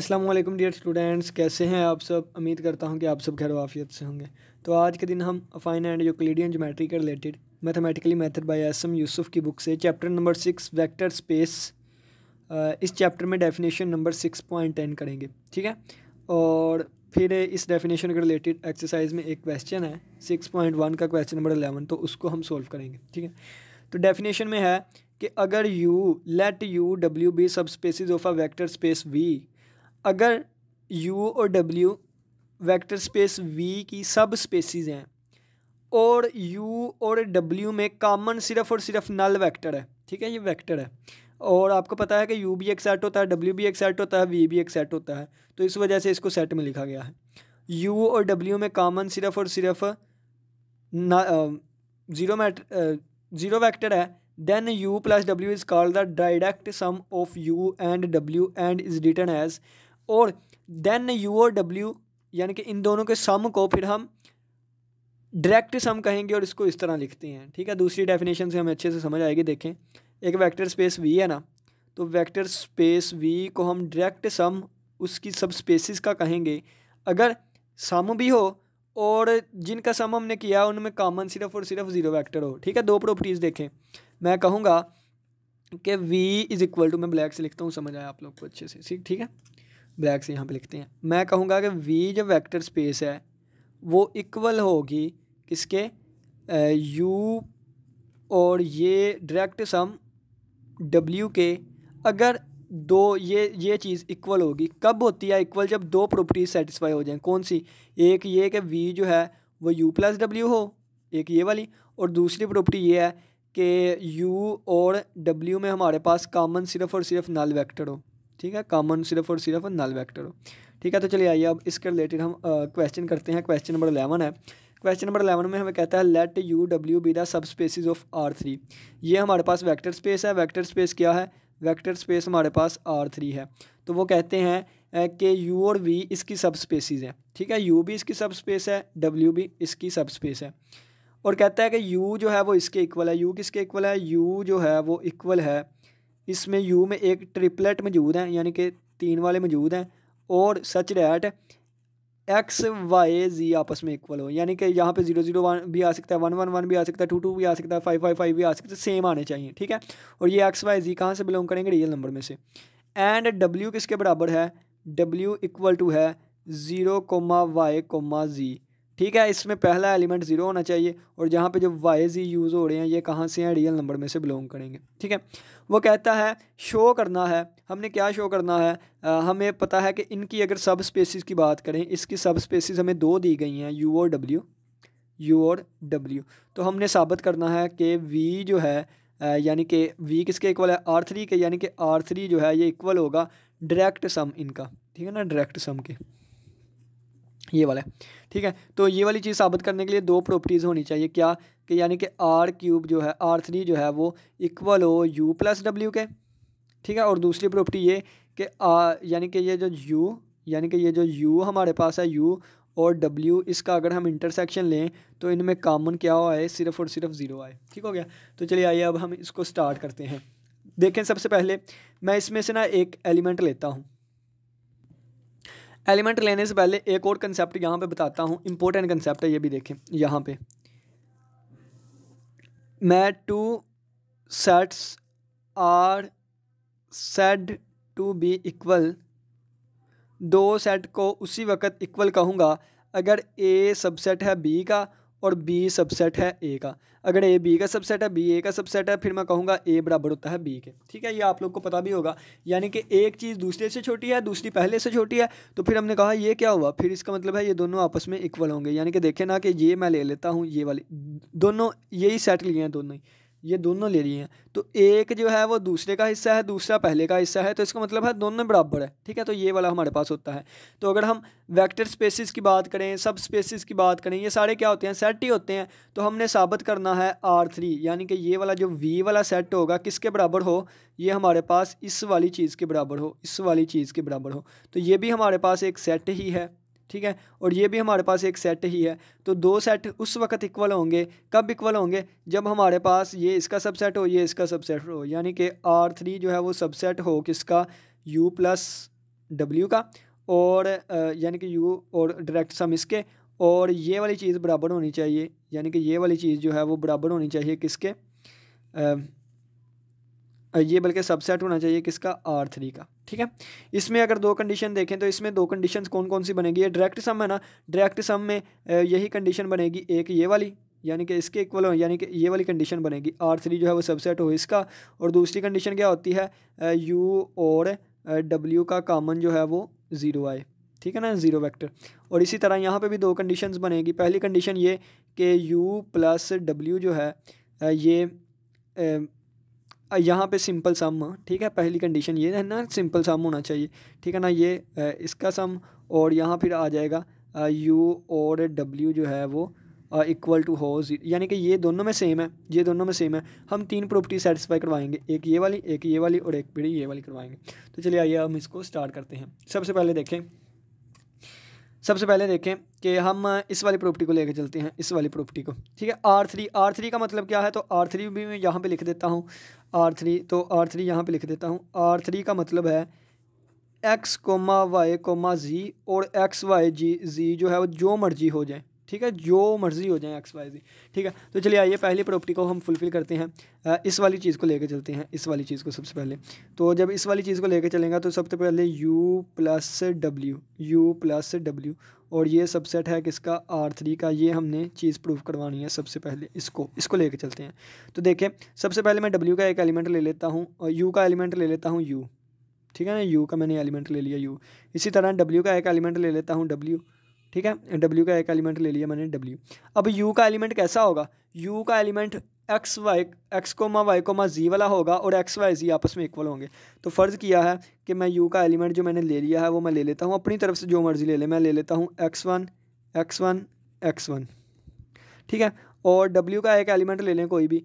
अस्सलाम वालेकुम dear students कैसे हैं आप सब उम्मीद करता हूं कि आप सब घर वाफियत से होंगे तो आज के दिन हम अफाइन एंड यूक्लिडियन जोमेट्री के related mathematically method by S M Yusuf की बुक से chapter number six vector space इस चैप्टर में definition number six point ten करेंगे ठीक है और फिर इस डेफिनेशन के रिलेटेड एक्सरसाइज में एक क्वेश्चन है सिक्स पॉइंट वन का क्वेश्चन नंबर अलेवन तो उसको हम सोल्व करेंगे ठीक है तो डेफिनेशन में है कि अगर U let U W be subspaces of a vector space V अगर यू और डब्ल्यू वेक्टर स्पेस वी की सब स्पेसिस हैं और यू और डब्ल्यू में कामन सिर्फ और सिर्फ नल वेक्टर है ठीक है ये वेक्टर है और आपको पता है कि यू भी एक सेट होता है डब्ल्यू भी एक सेट होता है वी भी एक सेट होता है तो इस वजह से इसको सेट में लिखा गया है यू और डब्ल्यू में कामन सिर्फ और सिर्फ ज़ीरो मैट ज़ीरो वैक्टर है then U plus W is called the direct sum of U and W and is written as और देन यू और डब्ल्यू यानी कि इन दोनों के सम को फिर हम डायरेक्ट सम कहेंगे और इसको इस तरह लिखते हैं ठीक है दूसरी डेफिनेशन से हमें अच्छे से समझ आएगी देखें एक वेक्टर स्पेस वी है ना तो वेक्टर स्पेस वी को हम डायरेक्ट सम उसकी सब स्पेसिस का कहेंगे अगर सम भी हो और जिनका सम हमने किया उनमें कॉमन सिर्फ और सिर्फ ज़ीरो वैक्टर हो ठीक है दो प्रॉपर्टीज़ देखें मैं कहूँगा कि वी इज़ इक्वल टू मैं ब्लैक से लिखता हूँ समझ आया आप लोग को अच्छे से ठीक है ब्लैक से यहाँ पे लिखते हैं मैं कहूँगा कि वी जो वेक्टर स्पेस है वो इक्वल होगी किसके यू और ये डायरेक्ट सम डब्ल्यू के अगर दो ये ये चीज़ इक्वल होगी कब होती है इक्वल जब दो प्रॉपर्टीज सेटिस्फाई हो जाएं कौन सी एक ये कि वी जो है वो यू प्लस डब्ल्यू हो एक ये वाली और दूसरी प्रॉपर्टी ये है कि यू और डब्ल्यू में हमारे पास कॉमन सिर्फ और सिर्फ नल वैक्टर हो ठीक है कॉमन सिर्फ और सिर्फ नल वैक्टर हो ठीक है तो चलिए आइए अब इसके रिलेटेड हम क्वेश्चन करते हैं क्वेश्चन नंबर अलेवन है क्वेश्चन नंबर अलेवन में हमें कहता है let U W be the subspaces of R three ये हमारे पास वेक्टर स्पेस है वेक्टर स्पेस क्या है वेक्टर स्पेस हमारे पास आर थ्री है तो वो कहते हैं कि यू और वी इसकी सब स्पेसिस हैं ठीक है यू भी इसकी सब स्पेस है डब्ल्यू भी इसकी सब स्पेस है और कहता है कि यू जो है वो इसके इक्वल है यू किसके इक्वल है यू जो है वो इक्वल है इसमें यू में एक ट्रिपलेट मौजूद है यानी कि तीन वाले मौजूद हैं और such that X Y Z आपस में इक्वल हो यानी कि यहाँ पे जीरो जीरो वन भी आ सकता है वन वन वन भी आ सकता है टू टू भी आ सकता है फाइव फाइव फाइव भी आ सकता है सेम आने चाहिए ठीक है और ये एक्स वाई जी कहाँ से बिलोंग करेंगे रियल नंबर में से एंड डब्ल्यू किसके बराबर है डब्ल्यू इक्वल टू है zero comma Y comma Z ठीक है इसमें पहला एलिमेंट ज़ीरो होना चाहिए और जहाँ पर जो वाई जी यूज़ हो रहे हैं ये कहाँ से हैं रियल नंबर में से बिलोंग करेंगे ठीक है वो कहता है शो करना है हमने क्या शो करना है आ, हमें पता है कि इनकी अगर सब स्पेसिस की बात करें इसकी सब स्पेसिस हमें दो दी गई हैं यू और डब्ल्यू यू और डब्ल्यू तो हमने साबित करना है कि वी जो है यानी कि वी किसके इक्वल है आर थ्री के यानी कि आर थ्री जो है ये इक्वल होगा डायरेक्ट सम इनका ठीक है ना डायरेक्ट सम के ये वाला है ठीक है तो ये वाली चीज़ साबित करने के लिए दो प्रॉपर्टीज़ होनी चाहिए क्या कि यानी कि आर क्यूब जो है आर थ्री जो है वो इक्वल हो यू प्लस डब्ल्यू के ठीक है और दूसरी प्रॉपर्टी ये कि यानी कि ये जो यू यानी कि ये जो यू हमारे पास है यू और डब्ल्यू इसका अगर हम इंटरसेक्शन लें तो इनमें कामन क्या आए सिर्फ और सिर्फ ज़ीरो आए ठीक हो गया तो चलिए आइए अब हम इसको स्टार्ट करते हैं देखें सबसे पहले मैं इसमें से ना एक एलिमेंट लेता हूँ एलिमेंट लेने से पहले एक और कंसेप्ट यहाँ पे बताता हूँ इंपॉर्टेंट कंसेप्ट है ये भी देखें यहाँ पे मैं two sets are said to be equal दो सेट को उसी वक्त इक्वल कहूँगा अगर ए सबसेट है बी का और बी सबसेट है ए का अगर ए बी का सबसेट है बी ए का सबसेट है फिर मैं कहूँगा ए बराबर होता है बी के ठीक है ये आप लोग को पता भी होगा यानी कि एक चीज़ दूसरे से छोटी है दूसरी पहले से छोटी है तो फिर हमने कहा ये क्या हुआ फिर इसका मतलब है ये दोनों आपस में इक्वल होंगे यानी कि देखें ना कि ये मैं ले लेता हूँ ये वाली दोनों यही सेट लिए हैं दोनों ही ये दोनों ले रही हैं तो एक जो है वो दूसरे का हिस्सा है दूसरा पहले का हिस्सा है तो इसका मतलब है दोनों बराबर है ठीक है तो ये वाला हमारे पास होता है तो अगर हम वेक्टर स्पेसिस की बात करें सब स्पेसिस की बात करें ये सारे क्या होते हैं सेट ही होते हैं तो हमने साबित करना है आर थ्री यानी कि ये वाला जो वी वाला सेट होगा किसके बराबर हो ये हमारे पास इस वाली चीज़ के बराबर हो इस वाली चीज़ के बराबर हो तो ये भी हमारे पास एक सेट ही है ठीक है और ये भी हमारे पास एक सेट ही है तो दो सेट उस वक्त इक्वल होंगे कब इक्वल होंगे जब हमारे पास ये इसका सबसेट हो ये इसका सबसेट हो यानी कि आर थ्री जो है वो सबसेट हो किसका यू प्लस डब्ल्यू का और यानी कि यू और डायरेक्ट सम इसके और ये वाली चीज़ बराबर होनी चाहिए यानी कि ये वाली चीज़ जो है वो बराबर होनी चाहिए किसके ये बल्कि सबसेट होना चाहिए किसका आर थ्री का ठीक है इसमें अगर दो कंडीशन देखें तो इसमें दो कंडीशन कौन कौन सी बनेगी ये डायरेक्ट सम है ना डायरेक्ट सम में यही कंडीशन बनेगी एक ये वाली यानी कि इसके इक्वल यानी कि ये वाली कंडीशन बनेगी आर थ्री जो है वो सबसेट हो इसका और दूसरी कंडीशन क्या होती है यू और डब्ल्यू का कॉमन जो है वो ज़ीरो आए ठीक है ना ज़ीरो वेक्टर और इसी तरह यहाँ पे भी दो कंडीशन बनेगी पहली कंडीशन ये कि यू प्लस डब्ल्यू जो है ये यहाँ पे सिंपल सम ठीक है पहली कंडीशन ये है ना सिंपल सम होना चाहिए ठीक है ना ये इसका सम और यहाँ फिर आ जाएगा यू और डब्ल्यू जो है वो इक्वल टू हो यानी कि ये दोनों में सेम है ये दोनों में सेम है हम तीन प्रॉपर्टी सेटिस्फाई करवाएंगे एक ये वाली एक ये वाली और एक पीढ़ी ये वाली करवाएंगे तो चलिए आइए हम इसको स्टार्ट करते हैं सबसे पहले देखें सबसे पहले देखें कि हम इस वाली प्रॉपर्टी को लेकर चलते हैं इस वाली प्रॉपर्टी को ठीक है आर थ्री आर थ्री का मतलब क्या है तो आर थ्री भी मैं यहाँ पर लिख देता हूँ आर थ्री तो आर थ्री यहाँ पर लिख देता हूँ आर थ्री का मतलब है X comma Y comma Z और एक्स वाई जी जी जो है वो जो मर्जी हो जाए ठीक है जो मर्जी हो जाए एक्स वाई जी ठीक है तो चलिए आइए पहली प्रॉपर्टी को हम फुलफिल करते हैं इस वाली चीज़ को लेके चलते हैं इस वाली चीज़ को सबसे पहले तो जब इस वाली चीज़ को लेके चलेंगे तो सबसे पहले U plus W U plus W और ये सबसेट है किसका आर थ्री का ये हमने चीज़ प्रूफ करवानी है सबसे पहले इसको इसको लेके चलते हैं तो देखें सबसे पहले मैं डब्ल्यू का एक एलिमेंट ले लेता हूँ और यू का एलिमेंट ले लेता हूँ यू ठीक है ना यू का मैंने एलिमेंट ले लिया यू इसी तरह डब्ल्यू का एक एलिमेंट ले लेता हूँ डब्ल्यू ठीक है डब्ल्यू का एक एलिमेंट ले लिया मैंने डब्ल्यू अब यू का एलिमेंट कैसा होगा यू का element X Y X comma Y comma Z वाला होगा और एक्स वाई जी आपस में इक्वल होंगे तो फ़र्ज़ किया है कि मैं यू का एलिमेंट जो मैंने ले लिया है वो मैं ले लेता हूँ अपनी तरफ से जो मर्ज़ी ले ले मैं ले लेता हूँ X one X one X one ठीक है और डब्ल्यू का एक एलिमेंट ले लें कोई भी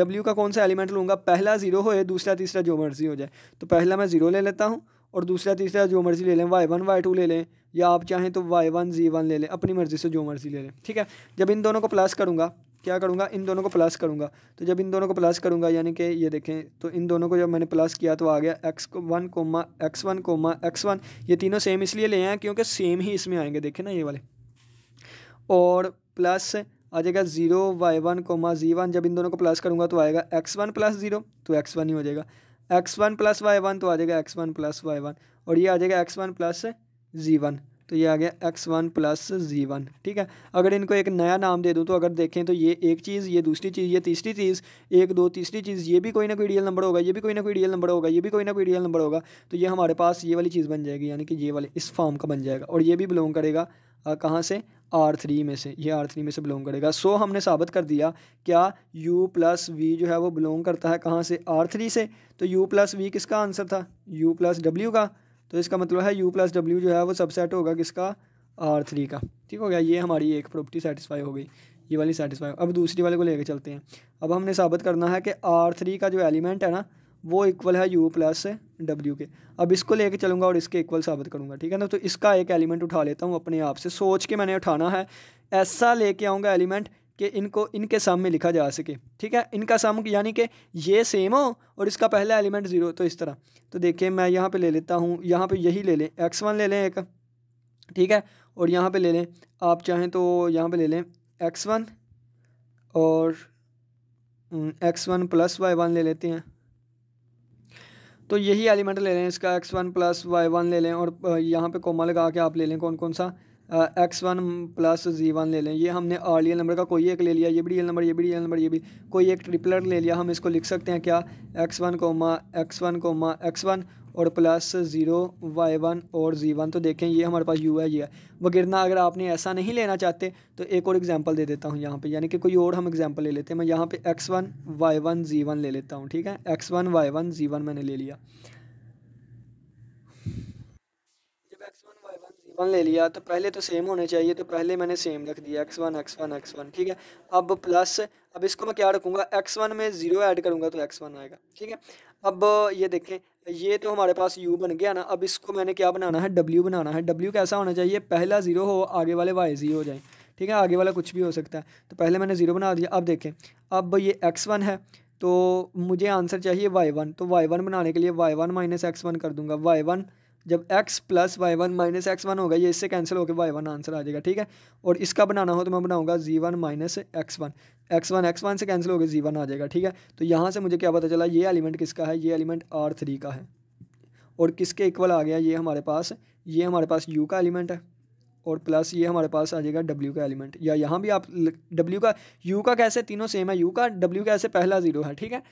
डब्ल्यू का कौन सा एलिमेंट लूँगा पहला ज़ीरो हो दूसरा तीसरा जो मर्ज़ी हो जाए तो पहला मैं ज़ीरो ले लेता हूँ और दूसरा तीसरा जो मर्ज़ी ले लें वाई वन वाई टू ले लें या आप चाहें तो वाई वन जी वन ले लें अपनी मर्ज़ी से जो मर्ज़ी ले लें ठीक है जब इन दोनों को प्लस करूँगा क्या करूँगा इन दोनों को प्लस करूँगा तो जब इन दोनों को प्लस करूँगा यानी कि ये देखें तो इन दोनों को जब मैंने प्लस किया तो आ गया X one comma X one comma X one ये तीनों सेम इसलिए ले आए क्योंकि सेम ही इसमें आएंगे देखें ना ये वाले और प्लस आ जाएगा zero Y one comma Z one जब इन दोनों को प्लस करूँगा तो आएगा एक्स वन प्लस जीरो तो एक्स वन ही हो जाएगा X one plus Y one तो आ जाएगा X one plus Y one और ये आ जाएगा X one plus Z one तो ये आ गया X one plus Z one ठीक है अगर इनको एक नया नाम दे दूँ तो अगर देखें तो ये एक चीज़ ये दूसरी चीज़ ये तीसरी चीज़ एक दो तीसरी चीज़ ये भी कोई ना कोई रियल नंबर होगा ये भी कोई ना कोई रियल नंबर होगा ये भी कोई ना कोई रियल नंबर होगा तो ये हमारे पास ये वाली चीज़ बन जाएगी यानी कि ये वाले इस फॉर्म का बन जाएगा और ये भी बिलोंग करेगा कहाँ से आर थ्री में से ये आर थ्री में से बिलोंग करेगा सो so, हमने साबित कर दिया क्या यू प्लस वी जो है वो बिलोंग करता है कहाँ से आर थ्री से तो यू प्लस वी किसका आंसर था यू प्लस डब्ल्यू का तो इसका मतलब है यू प्लस डब्ल्यू जो है वो सबसेट होगा किसका आर थ्री का ठीक हो गया ये हमारी एक प्रॉपर्टी सेटिस्फाई हो गई ये वाली सेटिस्फाई अब दूसरी वाले को लेकर चलते हैं अब हमने साबित करना है कि आर थ्री का जो एलिमेंट है ना वो इक्वल है यू प्लस डब्ल्यू के अब इसको लेके चलूँगा और इसके इक्वल साबित करूँगा ठीक है ना तो इसका एक एलिमेंट उठा लेता हूँ अपने आप से सोच के मैंने उठाना है ऐसा लेके आऊँगा एलिमेंट कि इनको इनके सम में लिखा जा सके ठीक है इनका सम यानी कि ये सेम हो और इसका पहला एलिमेंट ज़ीरो तो इस तरह तो देखिए मैं यहाँ पे ले लेता हूँ यहाँ पे यही ले लें एक्स वन ले लें एक ठीक है और यहाँ पे ले लें आप चाहें तो यहाँ पे ले लें एक्स वन और X one plus Y one ले लेते हैं तो यही एलिमेंट ले लें इसका X one plus Y one ले लें और यहाँ पे कोमा लगा के आप ले लें कौन कौन सा X one plus Z one ले लें ये हमने आर डी एल नंबर का कोई एक ले लिया ये भी डी एल नंबर ये भी डी एल नंबर ये भी कोई एक ट्रिपलर ले लिया हम इसको लिख सकते हैं क्या X one comma X one comma X one और प्लस ज़ीरो वाई वन और जी वन तो देखें ये हमारे पास यू है ये है वगैरह अगर आपने ऐसा नहीं लेना चाहते तो एक और एग्जांपल दे देता हूँ यहाँ पे यानी कि कोई और हम एग्जांपल ले लेते हैं मैं यहाँ पे X one Y one Z one ले लेता हूँ ठीक है X one Y one Z one मैंने ले लिया वन ले लिया तो पहले तो सेम होने चाहिए तो पहले मैंने सेम रख दिया X one X one X one ठीक है अब प्लस अब इसको मैं क्या रखूँगा एक्स वन में ज़ीरो ऐड करूँगा तो एक्स वन आएगा ठीक है अब ये देखें ये तो हमारे पास u बन गया ना अब इसको मैंने क्या बनाना है w बनाना है w कैसा होना चाहिए पहला ज़ीरो हो आगे वाले वाई जी हो जाए ठीक है आगे वाला कुछ भी हो सकता है तो पहले मैंने ज़ीरो बना दिया अब देखें अब ये एक्स वन है तो मुझे आंसर चाहिए वाई वन तो वाई वन बनाने के लिए Y one minus X one कर दूंगा वाई वन जब x plus Y one minus X one होगा ये इससे कैंसिल होकर वाई वन आंसर आ जाएगा ठीक है और इसका बनाना हो तो मैं बनाऊंगा Z one minus X one X one X one से कैंसिल हो गया जी वन आ जाएगा ठीक है तो यहाँ से मुझे क्या पता चला ये एलिमेंट किसका है ये एलिमेंट आर थ्री का है और किसके इक्वल आ गया ये हमारे पास ये हमारे पास यू का एलिमेंट है और प्लस ये हमारे पास आ जाएगा डब्ल्यू का एलिमेंट या यहाँ भी आप डब्ल्यू का यू का कैसे तीनों सेम है यू का डब्ल्यू कैसे पहला ज़ीरो है ठीक है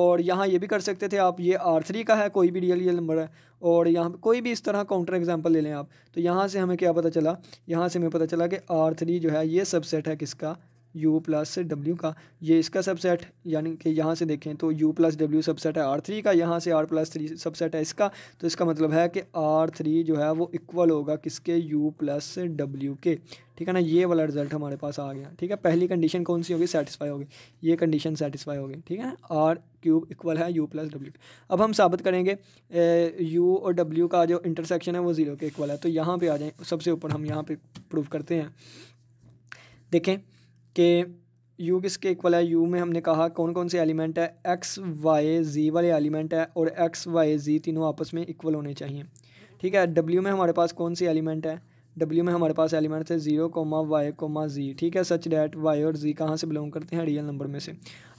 और यहाँ ये भी कर सकते थे आप ये आर थ्री का है कोई भी रियल रियल नंबर है और यहाँ कोई भी इस तरह काउंटर एग्जाम्पल ले लें आप तो यहाँ से हमें क्या पता चला यहाँ से हमें पता चला कि आर थ्री जो है ये सबसेट है किसका यू प्लस डब्ल्यू का ये इसका सबसेट यानी कि यहाँ से देखें तो यू प्लस डब्ल्यू सबसेट है आर थ्री का यहाँ से आर प्लस थ्री सबसेट है इसका तो इसका मतलब है कि आर थ्री जो है वो इक्वल होगा किसके यू प्लस डब्ल्यू के ठीक है ना ये वाला रिजल्ट हमारे पास आ गया ठीक है पहली कंडीशन कौन सी होगी सेटिसफाई होगी ये कंडीशन सेटिसफाई होगी ठीक है ना आर क्यूब इक्वल है यू प्लस डब्ल्यू अब हम साबित करेंगे यू और डब्ल्यू का जो इंटरसेक्शन है वो ज़ीरो के इक्वल है तो यहाँ पर आ जाएँ सबसे ऊपर हम यहाँ पर प्रूव करते हैं देखें कि यू किसके इक्वल है यू में हमने कहा कौन कौन से एलिमेंट है एक्स वाई जी वाले एलिमेंट है और एक्स वाई जी तीनों आपस में इक्वल होने चाहिए ठीक है डब्ल्यू में हमारे पास कौन से एलिमेंट है डब्ल्यू में हमारे पास एलिमेंट है zero comma Y comma Z ठीक है सच डैट वाई और जी कहाँ से बिलोंग करते हैं रियल नंबर में से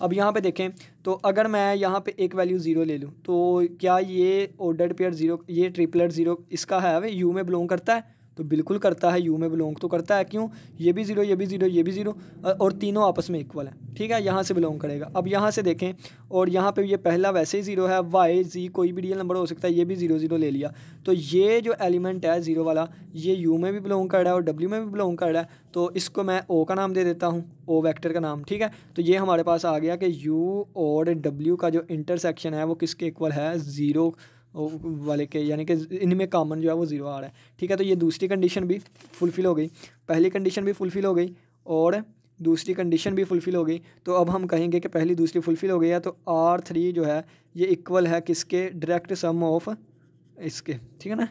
अब यहाँ पे देखें तो अगर मैं यहाँ पे एक वैल्यू ज़ीरो ले लूँ तो क्या ये ओडेड पेयर ज़ीरो ये ट्रिपलर ज़ीरो इसका है वे यू में बिलोंग करता है तो बिल्कुल करता है यू में बिलोंग तो करता है क्यों ये भी ज़ीरो ये भी ज़ीरो ये भी ज़ीरो और तीनों आपस में इक्वल है ठीक है यहाँ से बिलोंग करेगा अब यहाँ से देखें और यहाँ पे ये पहला वैसे ही ज़ीरो है वाई जी कोई भी रियल नंबर हो सकता है ये भी ज़ीरो ज़ीरो ले लिया तो ये जो एलिमेंट है ज़ीरो वाला ये यू में भी बिलोंग कर रहा है और डब्ल्यू में भी बिलोंग कर रहा है तो इसको मैं ओ का नाम दे देता हूँ ओ वैक्टर का नाम ठीक है तो ये हमारे पास आ गया कि यू और डब्ल्यू का जो इंटरसेक्शन है वो किसके इक्वल है ज़ीरो वाले के यानी कि इनमें कामन जो है वो ज़ीरो आ रहा है ठीक है तो ये दूसरी कंडीशन भी फुलफ़िल हो गई पहली कंडीशन भी फुलफ़िल हो गई और दूसरी कंडीशन भी फुलफ़िल हो गई तो अब हम कहेंगे कि पहली दूसरी फुलफ़िल हो गई है तो आर थ्री जो है ये इक्वल है किसके डायरेक्ट सम ऑफ इसके ठीक है ना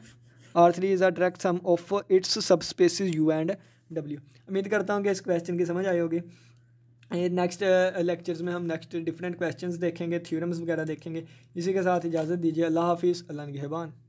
R three is a direct sum of its subspaces U and W उम्मीद करता हूँ कि इस क्वेश्चन की समझ आई होगी ये नेक्स्ट लेक्चर्स uh, में हम नेक्स्ट डिफरेंट क्वेश्चंस देखेंगे थ्योरम्स वगैरह देखेंगे इसी के साथ इजाज़त दीजिए अल्लाह हाफिज़ अल्लाह नगहबान